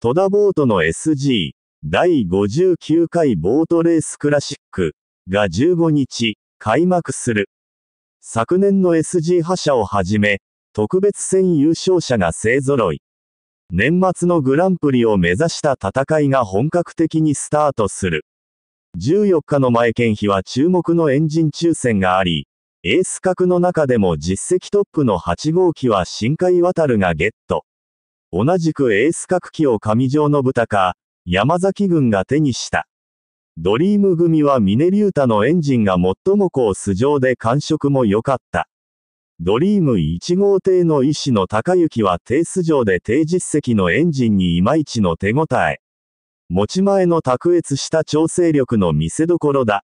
戸田ボートの SG 第59回ボートレースクラシックが15日開幕する。昨年の SG 覇者をはじめ、特別戦優勝者が勢揃い。年末のグランプリを目指した戦いが本格的にスタートする。14日の前剣比は注目のエンジン抽選があり、エース格の中でも実績トップの8号機は深海渡るがゲット。同じくエース角機を上条の豚か、山崎軍が手にした。ドリーム組はミネリュータのエンジンが最もこう素性で感触も良かった。ドリーム1号艇の医師の高行は低素上で低実績のエンジンにいまいちの手応え。持ち前の卓越した調整力の見せどころだ。